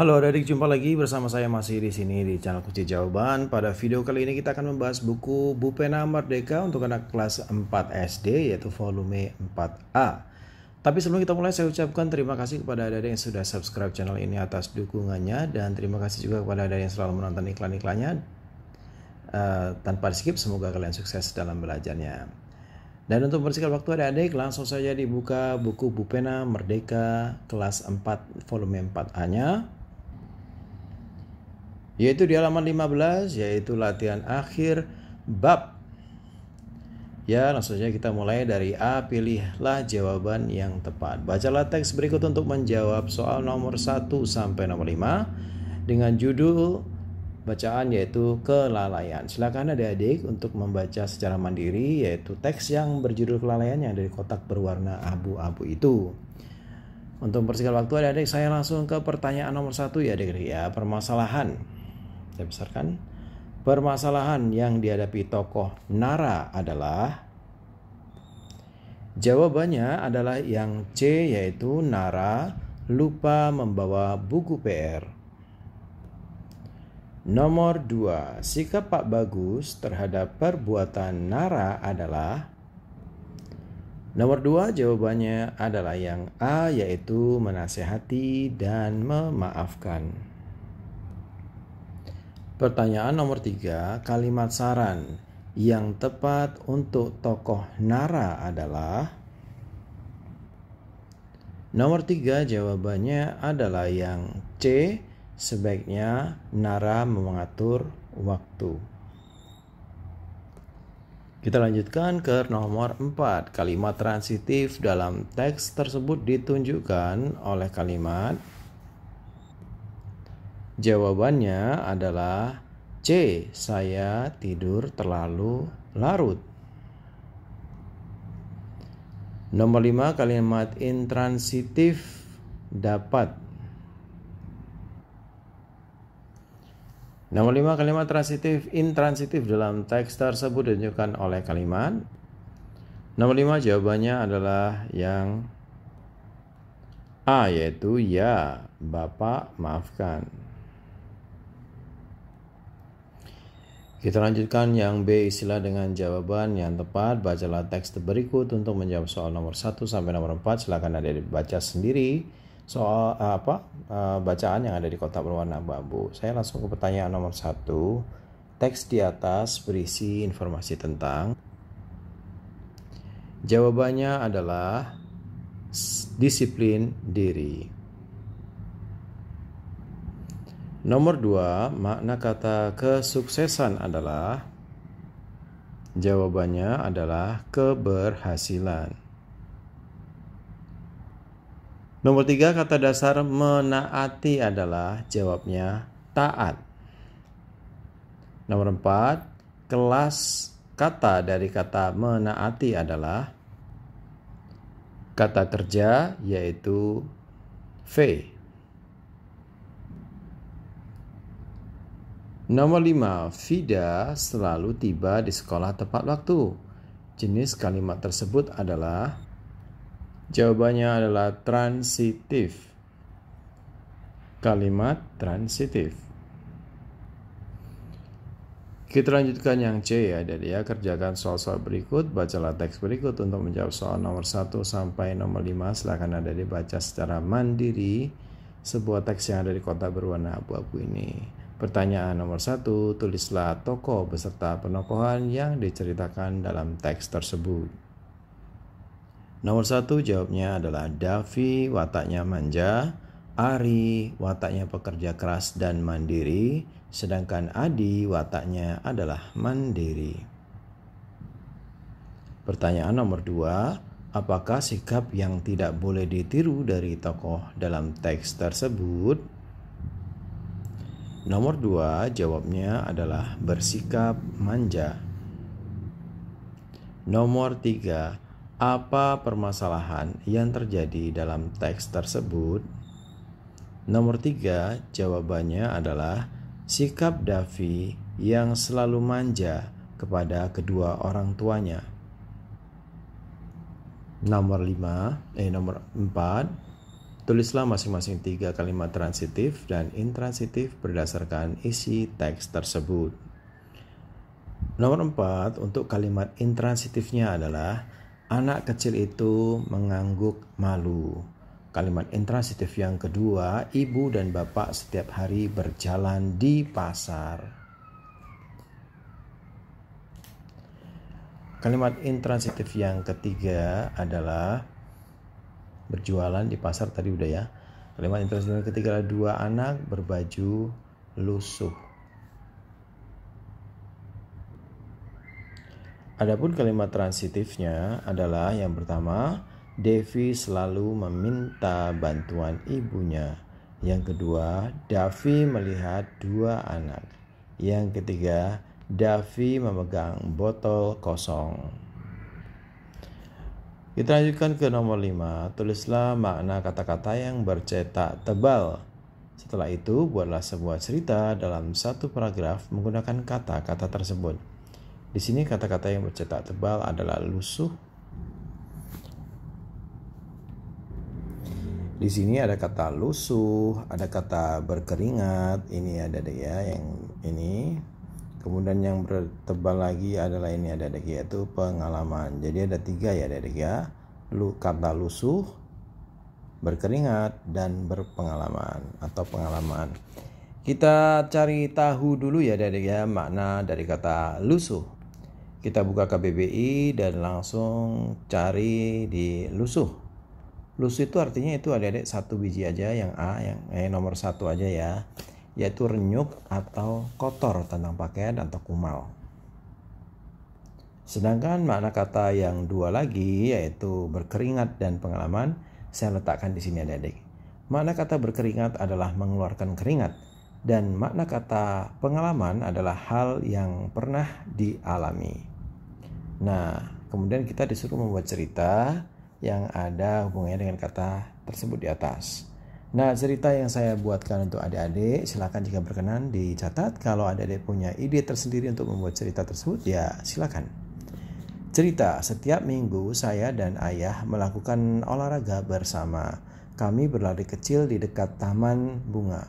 Halo adik jumpa lagi bersama saya masih di sini di channel Kunci Jawaban. Pada video kali ini kita akan membahas buku Bupena Merdeka untuk anak kelas 4 SD yaitu volume 4A. Tapi sebelum kita mulai saya ucapkan terima kasih kepada adik-adik yang sudah subscribe channel ini atas dukungannya dan terima kasih juga kepada adik-adik yang selalu menonton iklan-iklannya. Uh, tanpa skip, semoga kalian sukses dalam belajarnya. Dan untuk membersihkan waktu adik-adik langsung saja dibuka buku Bupena Merdeka kelas 4 volume 4A-nya yaitu di halaman 15 yaitu latihan akhir bab. Ya, langsung saja kita mulai dari A, pilihlah jawaban yang tepat. Bacalah teks berikut untuk menjawab soal nomor 1 sampai nomor 5 dengan judul bacaan yaitu kelalaian. Silakan adik-adik untuk membaca secara mandiri yaitu teks yang berjudul kelalaian yang dari kotak berwarna abu-abu itu. Untuk mempersingkat waktu adik-adik saya langsung ke pertanyaan nomor satu ya adik-adik ya permasalahan kita besarkan. Permasalahan yang dihadapi tokoh Nara adalah Jawabannya adalah yang C yaitu Nara lupa membawa buku PR. Nomor 2, sikap Pak Bagus terhadap perbuatan Nara adalah Nomor 2 jawabannya adalah yang A yaitu menasehati dan memaafkan. Pertanyaan nomor tiga, kalimat saran yang tepat untuk tokoh Nara adalah Nomor tiga jawabannya adalah yang C sebaiknya Nara mengatur waktu. Kita lanjutkan ke nomor empat Kalimat transitif dalam teks tersebut ditunjukkan oleh kalimat Jawabannya adalah C. Saya tidur terlalu larut. Nomor 5 kalimat intransitif dapat. Nomor 5 kalimat transitif intransitif dalam teks tersebut ditunjukkan oleh kalimat. Nomor 5 jawabannya adalah yang A yaitu ya, Bapak maafkan. Kita lanjutkan yang B istilah dengan jawaban yang tepat. Bacalah teks berikut untuk menjawab soal nomor 1 sampai nomor 4. Silakan ada dibaca sendiri soal eh, apa eh, bacaan yang ada di kotak berwarna bambu. Saya langsung ke pertanyaan nomor 1. Teks di atas berisi informasi tentang Jawabannya adalah disiplin diri. Nomor dua, makna kata kesuksesan adalah jawabannya adalah keberhasilan. Nomor tiga, kata dasar menaati adalah jawabnya taat. Nomor empat, kelas kata dari kata menaati adalah kata kerja yaitu V. Nomor 5. Fida selalu tiba di sekolah tepat waktu. Jenis kalimat tersebut adalah Jawabannya adalah transitif. Kalimat transitif. Kita lanjutkan yang C ya, jadi ya kerjakan soal-soal berikut, bacalah teks berikut untuk menjawab soal nomor 1 sampai nomor 5. Silakan Anda dibaca secara mandiri sebuah teks yang ada di kotak berwarna abu-abu ini. Pertanyaan nomor satu, tulislah tokoh beserta penokohan yang diceritakan dalam teks tersebut. Nomor satu jawabnya adalah Davi wataknya manja, Ari wataknya pekerja keras dan mandiri, sedangkan Adi wataknya adalah mandiri. Pertanyaan nomor dua, apakah sikap yang tidak boleh ditiru dari tokoh dalam teks tersebut? Nomor dua jawabnya adalah bersikap manja. Nomor tiga, apa permasalahan yang terjadi dalam teks tersebut? Nomor tiga, jawabannya adalah sikap Davi yang selalu manja kepada kedua orang tuanya. Nomor lima, eh nomor empat, Tulislah masing-masing tiga kalimat transitif dan intransitif berdasarkan isi teks tersebut. Nomor empat, untuk kalimat intransitifnya adalah anak kecil itu mengangguk malu. Kalimat intransitif yang kedua, ibu dan bapak setiap hari berjalan di pasar. Kalimat intransitif yang ketiga adalah berjualan di pasar tadi udah ya. Kalimat internasional ketiga adalah dua anak berbaju lusuh. Adapun kalimat transitifnya adalah yang pertama, Devi selalu meminta bantuan ibunya. Yang kedua, Davi melihat dua anak. Yang ketiga, Davi memegang botol kosong. Kita lanjutkan ke nomor 5. Tulislah makna kata-kata yang bercetak tebal. Setelah itu, buatlah sebuah cerita dalam satu paragraf menggunakan kata-kata tersebut. Di sini kata-kata yang bercetak tebal adalah lusuh. Di sini ada kata lusuh, ada kata berkeringat, ini ada deh ya yang ini kemudian yang tebal lagi adalah ini ada adik yaitu pengalaman jadi ada tiga ya ya. lu kata lusuh berkeringat dan berpengalaman atau pengalaman kita cari tahu dulu ya adik ya makna dari kata lusuh kita buka KBBI dan langsung cari di lusuh lusuh itu artinya itu adik-adik satu biji aja yang A yang eh nomor satu aja ya yaitu renyuk atau kotor tentang pakaian atau kumal. Sedangkan makna kata yang dua lagi yaitu berkeringat dan pengalaman saya letakkan di sini adik-adik. Makna kata berkeringat adalah mengeluarkan keringat dan makna kata pengalaman adalah hal yang pernah dialami. Nah, kemudian kita disuruh membuat cerita yang ada hubungannya dengan kata tersebut di atas. Nah, cerita yang saya buatkan untuk adik-adik, silakan jika berkenan dicatat. Kalau adik-adik punya ide tersendiri untuk membuat cerita tersebut, ya silakan. Cerita, setiap minggu saya dan ayah melakukan olahraga bersama. Kami berlari kecil di dekat taman bunga.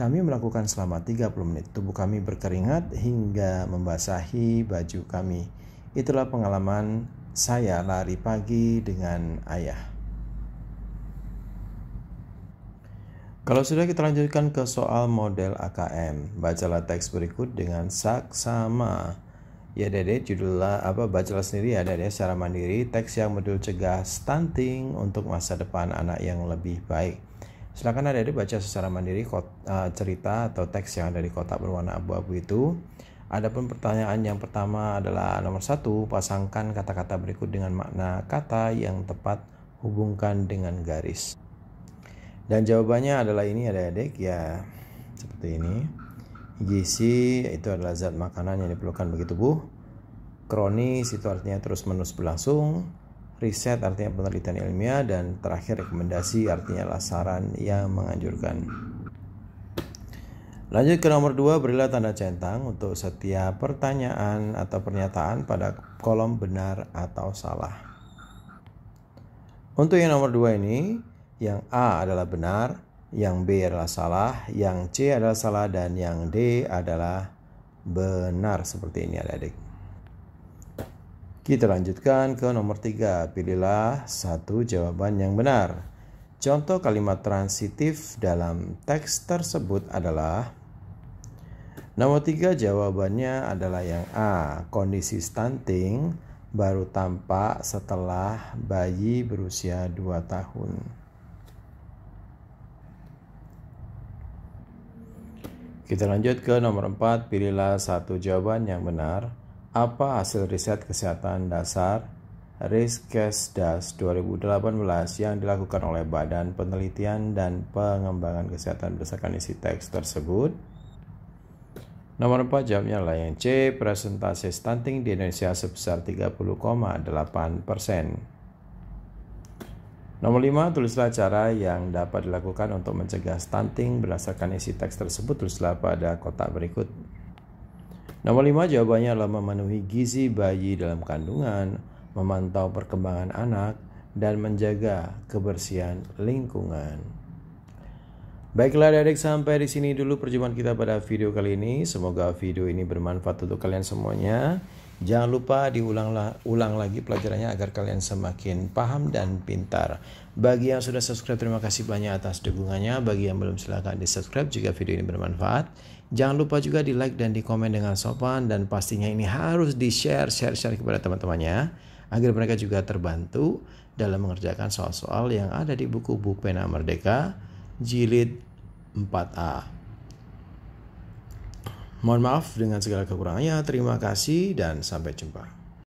Kami melakukan selama 30 menit. Tubuh kami berkeringat hingga membasahi baju kami. Itulah pengalaman saya lari pagi dengan ayah. Kalau sudah kita lanjutkan ke soal model AKM, bacalah teks berikut dengan saksama. Ya Dede, judulnya apa bacalah sendiri ya Dede secara mandiri teks yang modul cegah stunting untuk masa depan anak yang lebih baik. Silakan Dede baca secara mandiri kota uh, eh, cerita atau teks yang ada di kotak berwarna abu-abu itu. Adapun pertanyaan yang pertama adalah nomor satu, pasangkan kata-kata berikut dengan makna kata yang tepat, hubungkan dengan garis. Dan jawabannya adalah ini adik-adik ya seperti ini. Gizi itu adalah zat makanan yang diperlukan bagi tubuh. Kronis itu artinya terus menerus berlangsung. Riset artinya penelitian ilmiah dan terakhir rekomendasi artinya adalah yang menganjurkan. Lanjut ke nomor 2 berilah tanda centang untuk setiap pertanyaan atau pernyataan pada kolom benar atau salah. Untuk yang nomor 2 ini, yang A adalah benar, yang B adalah salah, yang C adalah salah, dan yang D adalah benar. Seperti ini adik-adik. Kita lanjutkan ke nomor 3. Pilihlah satu jawaban yang benar. Contoh kalimat transitif dalam teks tersebut adalah Nomor tiga jawabannya adalah yang A. Kondisi stunting baru tampak setelah bayi berusia 2 tahun. Kita lanjut ke nomor 4, pilihlah satu jawaban yang benar. Apa hasil riset kesehatan dasar Riskesdas 2018 yang dilakukan oleh Badan Penelitian dan Pengembangan Kesehatan berdasarkan isi teks tersebut? Nomor 4 jawabnya adalah yang C, presentasi stunting di Indonesia sebesar 30,8 persen. Nomor 5, tulislah cara yang dapat dilakukan untuk mencegah stunting berdasarkan isi teks tersebut tulislah pada kotak berikut. Nomor 5 jawabannya adalah memenuhi gizi bayi dalam kandungan, memantau perkembangan anak, dan menjaga kebersihan lingkungan. Baiklah adik-adik sampai di sini dulu perjumpaan kita pada video kali ini. Semoga video ini bermanfaat untuk kalian semuanya. Jangan lupa diulang ulang lagi pelajarannya agar kalian semakin paham dan pintar. Bagi yang sudah subscribe terima kasih banyak atas dukungannya. Bagi yang belum silahkan di subscribe jika video ini bermanfaat. Jangan lupa juga di like dan di komen dengan sopan dan pastinya ini harus di share share share kepada teman-temannya agar mereka juga terbantu dalam mengerjakan soal-soal yang ada di buku Bupena Merdeka jilid 4A. Mohon maaf dengan segala kekurangannya. Terima kasih dan sampai jumpa.